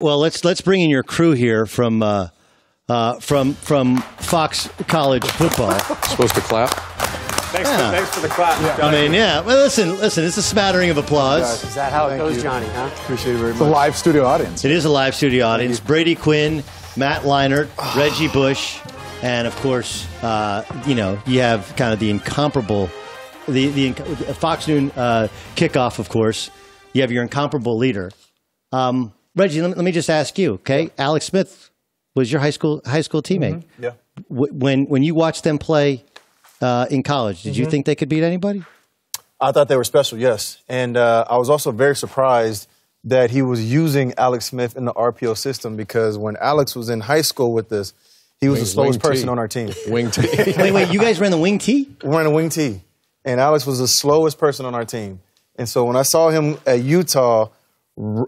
Well, let's let's bring in your crew here from uh, uh, from from Fox College football. Supposed to clap. Thanks, yeah. for, thanks for the clap. Yeah. I mean, yeah. Well, listen, listen. It's a smattering of applause. Oh is that how Thank it goes, you. Johnny? Huh? Appreciate it very much. It's a live studio audience. It is a live studio audience. Brady Quinn, Matt Leinart, Reggie Bush, and of course, uh, you know, you have kind of the incomparable, the the Fox Noon uh, kickoff. Of course, you have your incomparable leader. Um, Reggie, let me just ask you, okay? Yeah. Alex Smith was your high school high school mm-hmm. teammate. Mm-hmm. Yeah. When when you watched them play uh, in college, did mm-hmm. you think they could beat anybody? I thought they were special, yes, and uh, I was also very surprised that he was using Alex Smith in the RPO system because when Alex was in high school with us, he was wing, the slowest person on our team. Wing T. wait, wait, you guys ran the wing T? We ran the wing T, and Alex was the slowest person on our team. And so when I saw him at Utah,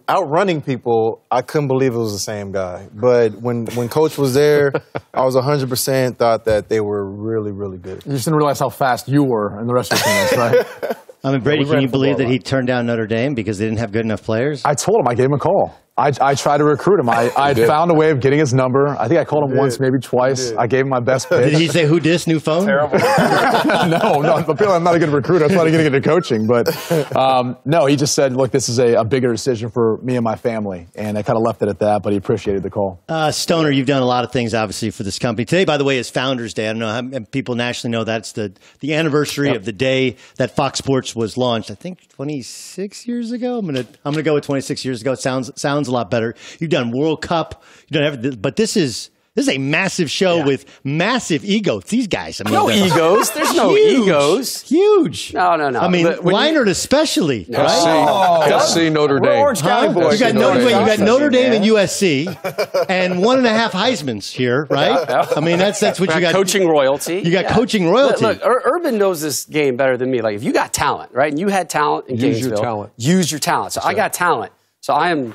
outrunning people, I couldn't believe it was the same guy. But when when coach was there, I was 100% thought that they were really really good. You just didn't realize how fast you were and the rest of the team right? I mean, Brady, can you believe that he turned down Notre Dame because they didn't have good enough players? I told him I gave him a call. I, I tried to recruit him. I, I found a way of getting his number. I think I called him once, maybe twice. I gave him my best pitch. Did he say, who dis, new phone? Terrible. no, no. Apparently I'm not a good recruiter. I'm going to get into coaching. But um, no, he just said, look, this is a, a, bigger decision for me and my family. And I kind of left it at that, but he appreciated the call. Uh, Stoner, you've done a lot of things, obviously, for this company. Today, by the way, is Founders Day. I don't know how people nationally know that's the, the anniversary yep. of the day that Fox Sports was launched. I think 26 years ago. I'm going to I'm gonna go with 26 years ago. It sounds, sounds a lot better. You've done World Cup. you don't have, but this is. This is a massive show yeah. with massive egos. These guys, I mean, no egos. There's no huge, egos. Huge. No, no, no. I mean, Leinart especially. No. Right? SC, oh. Notre Dame. We're Orange County huh? boys. You got Notre, Notre Dame. You got Notre Dame and USC, and one and a half Heisman's here, right? I mean, that's that's what you got. Coaching royalty. You got coaching royalty. Look, look, Urban knows this game better than me. Like, if you got talent, right, and you had talent in use Gainesville, your talent. use your talent. So sure. I got talent. So I am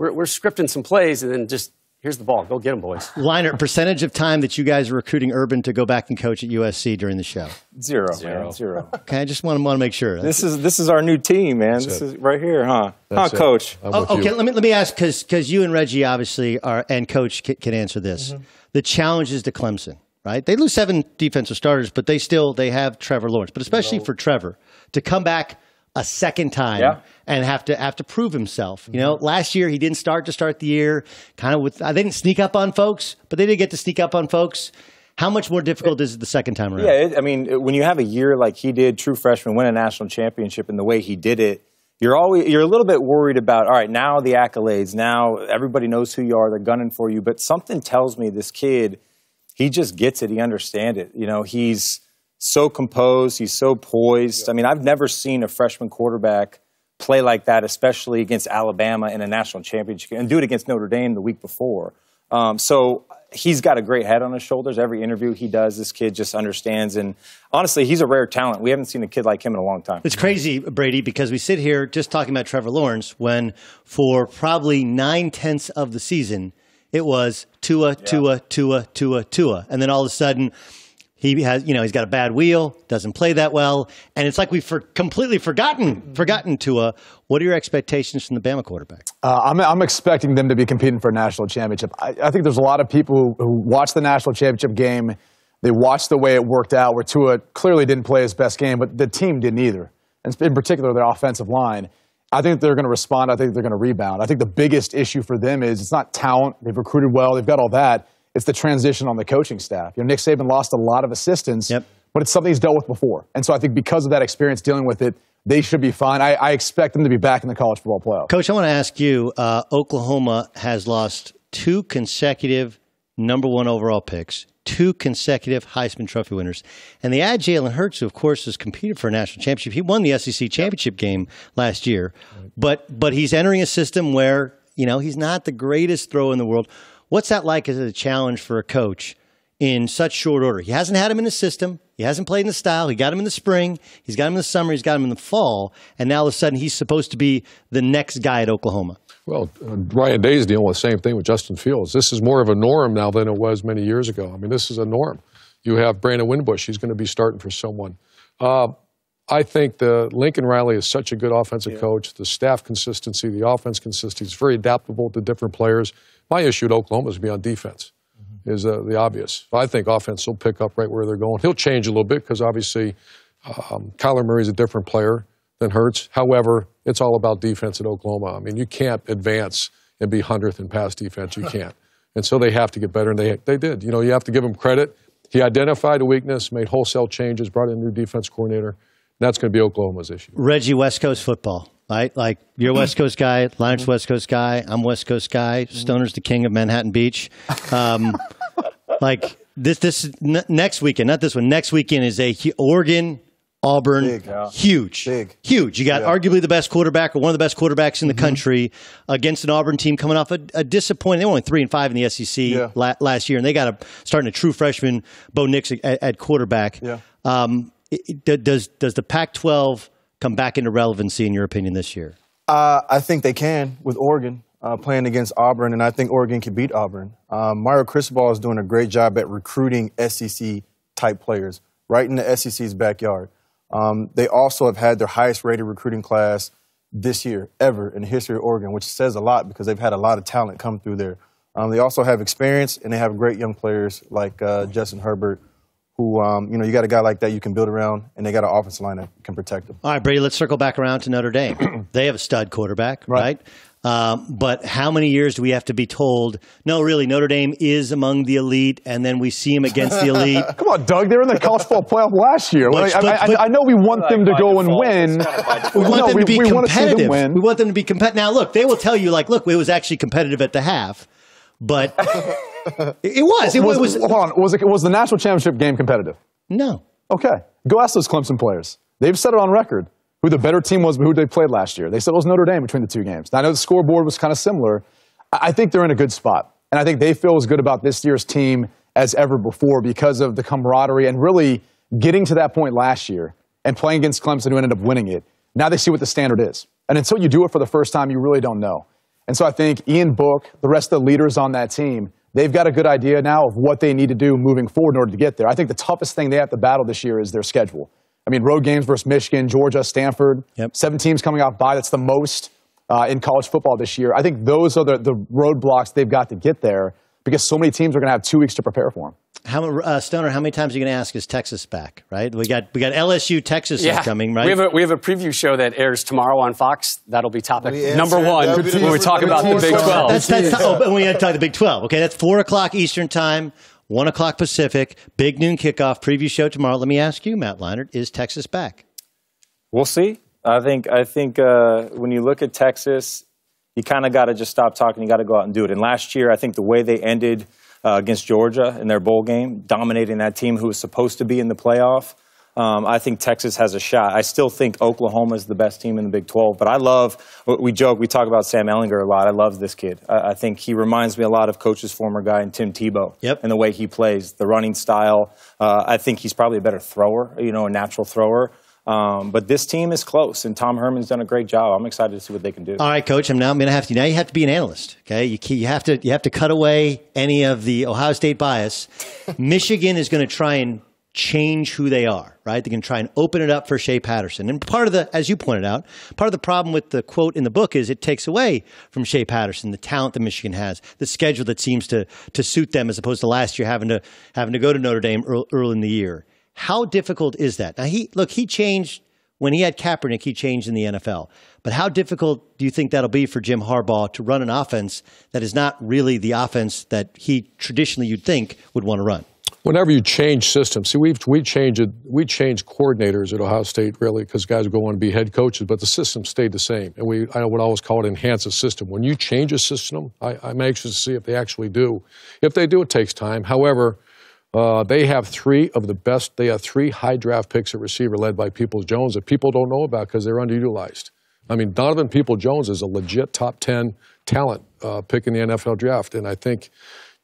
we're, we're scripting some plays and then just here's the ball. Go get them, boys. Liner, percentage of time that you guys are recruiting Urban to go back and coach at USC during the show? Zero, zero, man, zero. Okay, I just want to, want to make sure. this is this is our new team, man. That's this it. is right here, huh? That's huh, it. coach? Oh, okay, let me let me ask because because you and Reggie obviously are and coach can, can answer this. Mm-hmm. The challenge is to Clemson. Right, they lose seven defensive starters, but they still they have Trevor Lawrence. But especially for Trevor to come back a second time yeah. and have to have to prove himself. You know, mm-hmm. last year he didn't start to start the year, kind of with I uh, didn't sneak up on folks, but they did get to sneak up on folks. How much more difficult is it the second time around? Yeah, it, I mean, when you have a year like he did, true freshman, win a national championship, and the way he did it, you're always you're a little bit worried about. All right, now the accolades, now everybody knows who you are, they're gunning for you. But something tells me this kid, he just gets it, he understands it. You know, he's so composed. He's so poised. Yeah. I mean, I've never seen a freshman quarterback play like that, especially against Alabama in a national championship, and do it against Notre Dame the week before. Um, so he's got a great head on his shoulders. Every interview he does, this kid just understands. And honestly, he's a rare talent. We haven't seen a kid like him in a long time. It's crazy, Brady, because we sit here just talking about Trevor Lawrence when for probably nine tenths of the season, it was Tua, yeah. Tua, Tua, Tua, Tua. And then all of a sudden, he has, you know, he's got a bad wheel, doesn't play that well, and it's like we've for, completely forgotten forgotten Tua. What are your expectations from the Bama quarterback? Uh, I'm, I'm expecting them to be competing for a national championship. I, I think there's a lot of people who, who watch the national championship game. They watched the way it worked out, where Tua clearly didn't play his best game, but the team didn't either, and in particular their offensive line. I think they're going to respond. I think they're going to rebound. I think the biggest issue for them is it's not talent. They've recruited well. They've got all that it's the transition on the coaching staff. You know, Nick Saban lost a lot of assistants, yep. but it's something he's dealt with before. And so I think because of that experience dealing with it, they should be fine. I, I expect them to be back in the college football playoff. Coach, I want to ask you uh, Oklahoma has lost two consecutive number one overall picks, two consecutive Heisman Trophy winners. And they add Jalen Hurts, who, of course, has competed for a national championship. He won the SEC championship game last year, but, but he's entering a system where, you know, he's not the greatest throw in the world. What's that like as a challenge for a coach in such short order? He hasn't had him in the system. He hasn't played in the style. He got him in the spring. He's got him in the summer. He's got him in the fall. And now all of a sudden, he's supposed to be the next guy at Oklahoma. Well, uh, Ryan Day is dealing with the same thing with Justin Fields. This is more of a norm now than it was many years ago. I mean, this is a norm. You have Brandon Winbush. He's going to be starting for someone. Uh, I think the Lincoln Riley is such a good offensive yeah. coach. The staff consistency, the offense consistency, is very adaptable to different players. My issue at Oklahoma is on defense, mm-hmm. is uh, the obvious. I think offense will pick up right where they're going. He'll change a little bit because obviously um, Kyler Murray is a different player than Hurts. However, it's all about defense at Oklahoma. I mean, you can't advance and be hundredth in pass defense. You can't. and so they have to get better, and they they did. You know, you have to give them credit. He identified a weakness, made wholesale changes, brought in a new defense coordinator. That's going to be Oklahoma's issue. Reggie, West Coast football, right? Like you're West Coast guy, Lion's West Coast guy. I'm West Coast guy. Stoner's the king of Manhattan Beach. Um, like this, this n- next weekend, not this one. Next weekend is a Oregon. Auburn, Big, yeah. huge, Big. huge. You got yeah. arguably the best quarterback or one of the best quarterbacks in the mm-hmm. country against an Auburn team coming off a, a disappointing. They were only three and five in the SEC yeah. la- last year, and they got a starting a true freshman, Bo Nix, at, at quarterback. Um, does does the Pac-12 come back into relevancy in your opinion this year? Uh, I think they can with Oregon uh, playing against Auburn, and I think Oregon can beat Auburn. Um, Mario Cristobal is doing a great job at recruiting SEC type players right in the SEC's backyard. Um, they also have had their highest rated recruiting class this year ever in the history of Oregon, which says a lot because they've had a lot of talent come through there. Um, they also have experience and they have great young players like uh, Justin Herbert who, um, you know, you got a guy like that you can build around, and they got an offensive line that can protect them. All right, Brady, let's circle back around to Notre Dame. they have a stud quarterback, right? right? Um, but how many years do we have to be told? No, really, Notre Dame is among the elite, and then we see them against the elite. Come on, Doug. They are in the college football playoff last year. But, I, but, I, but, I, know we want them to go default, and win. we want no, them to we, be competitive. We to win. we want them to be competitive. Now, look, they will tell you, like, look, it was actually competitive at the half. But it was. It was. was, was hold on. Was, it, was the national championship game competitive? No. Okay. Go ask those Clemson players. They've said it on record who the better team was, but who they played last year. They said it was Notre Dame between the two games. Now, I know the scoreboard was kind of similar. I think they're in a good spot. And I think they feel as good about this year's team as ever before because of the camaraderie and really getting to that point last year and playing against Clemson, who ended up winning it. Now they see what the standard is. And until you do it for the first time, you really don't know. And so I think Ian Book, the rest of the leaders on that team, they've got a good idea now of what they need to do moving forward in order to get there. I think the toughest thing they have to battle this year is their schedule. I mean, road games versus Michigan, Georgia, Stanford, yep. seven teams coming off bye. That's the most uh, in college football this year. I think those are the, the roadblocks they've got to get there because so many teams are going to have two weeks to prepare for him. How uh, Stoner? How many times are you going to ask? Is Texas back? Right? We got we got LSU Texas yeah. coming. Right? We have a we have a preview show that airs tomorrow on Fox. That'll be topic we number one when we talk about the Big Twelve. That's, that's oh, and we have to talk the Big Twelve. Okay, that's four o'clock Eastern time. 1 o'clock Pacific, big noon kickoff, preview show tomorrow. Let me ask you, Matt Leinart, is Texas back? We'll see. I think, I think uh, when you look at Texas, you kind of got to just stop talking. You got to go out and do it. And last year, I think the way they ended uh, against Georgia in their bowl game, dominating that team who was supposed to be in the playoff. Um, I think Texas has a shot. I still think Oklahoma is the best team in the Big 12, but I love, we joke, we talk about Sam Ellinger a lot. I love this kid. I, I think he reminds me a lot of Coach's former guy and Tim Tebow yep. and the way he plays, the running style. Uh, I think he's probably a better thrower, you know, a natural thrower. Um, but this team is close, and Tom Herman's done a great job. I'm excited to see what they can do. All right, coach. I'm now I'm going to have to now you have to be an analyst. Okay, you you have to you have to cut away any of the Ohio State bias. Michigan is going to try and change who they are, right? They're going to try and open it up for Shea Patterson. And part of the, as you pointed out, part of the problem with the quote in the book is it takes away from Shea Patterson the talent that Michigan has, the schedule that seems to to suit them, as opposed to last year having to having to go to Notre Dame early in the year. How difficult is that? Now, he look, he changed when he had Kaepernick, he changed in the NFL. But how difficult do you think that'll be for Jim Harbaugh to run an offense that is not really the offense that he traditionally you'd think would want to run? Whenever you change systems, see, we've, we change it, we change coordinators at Ohio State really because guys go on to be head coaches, but the system stayed the same. And we, I would always call it enhance a system. When you change a system, I, I'm anxious to see if they actually do. If they do, it takes time. However, uh, they have three of the best. They have three high draft picks at receiver, led by People Jones, that people don't know about because they're underutilized. I mean, Donovan People Jones is a legit top ten talent uh, pick in the NFL draft, and I think,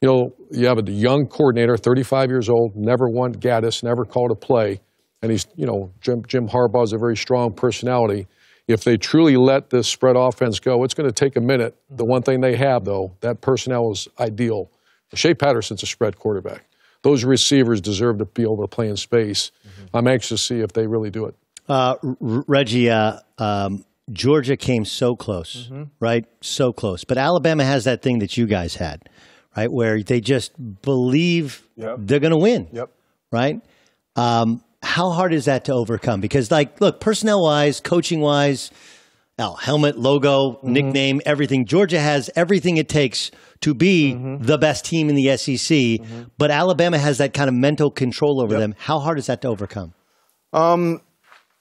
you know, you have a young coordinator, 35 years old, never won Gaddis, never called a play, and he's, you know, Jim, Jim Harbaugh is a very strong personality. If they truly let this spread offense go, it's going to take a minute. The one thing they have, though, that personnel is ideal. Shea Patterson's a spread quarterback those receivers deserve to be able to play in space. Mm-hmm. I'm anxious to see if they really do it. Uh, Reggie, uh, um, Georgia came so close, mm-hmm. right? So close. But Alabama has that thing that you guys had, right? Where they just believe yep. they're going to win, yep. right? Um, how hard is that to overcome? Because, like, look, personnel wise, coaching wise, L helmet, logo, mm-hmm. nickname, everything. Georgia has everything it takes to be mm-hmm. the best team in the SEC, mm-hmm. but Alabama has that kind of mental control over yep. them. How hard is that to overcome? Um,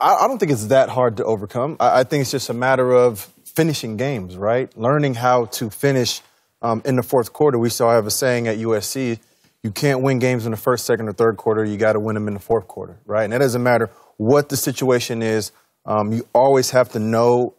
I, I, don't think it's that hard to overcome. I, I, think it's just a matter of finishing games, right? Learning how to finish um, in the fourth quarter. We saw. I have a saying at USC you can't win games in the first, second, or third quarter. You got to win them in the fourth quarter, right? And it doesn't matter what the situation is. Um, you always have to know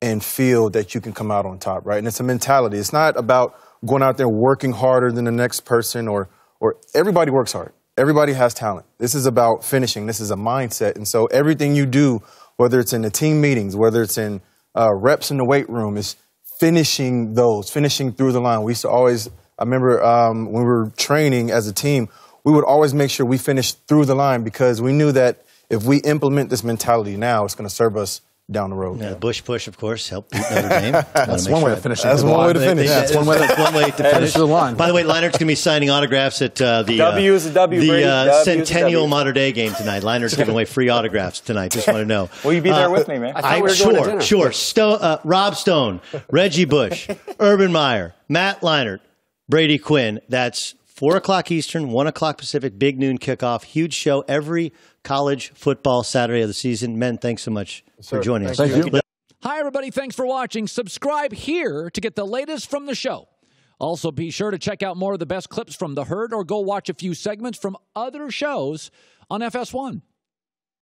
and feel that you can come out on top, right? And it's a mentality. It's not about going out there working harder than the next person or or everybody works hard. Everybody has talent. This is about finishing. This is a mindset. And so everything you do, whether it's in the team meetings, whether it's in uh, reps in the weight room, is finishing those, finishing through the line. We used to always, I remember um, when we were training as a team, we would always make sure we finished through the line because we knew that if we implement this mentality now, it's going to serve us down the road. Yeah, Bush push, of course, helped beat Notre Dame. That's one way to finish. That's one way to finish. That's one way. to finish the line. By the way, Leonard's going to be signing autographs at uh, the uh, W is a W. The uh, Centennial Modern Day game tonight. Leonard's giving away free autographs tonight. Just want to know. Will you be there uh, with me, man? I we sure, sure. Sto- uh, Rob Stone, Reggie Bush, Urban Meyer, Matt Leinart, Brady Quinn. That's Four o'clock Eastern, one o'clock Pacific, big noon kickoff. Huge show every college football Saturday of the season. Men, thanks so much for joining us. You. Hi, everybody. Thanks for watching. Subscribe here to get the latest from the show. Also, be sure to check out more of the best clips from The Herd or go watch a few segments from other shows on FS1.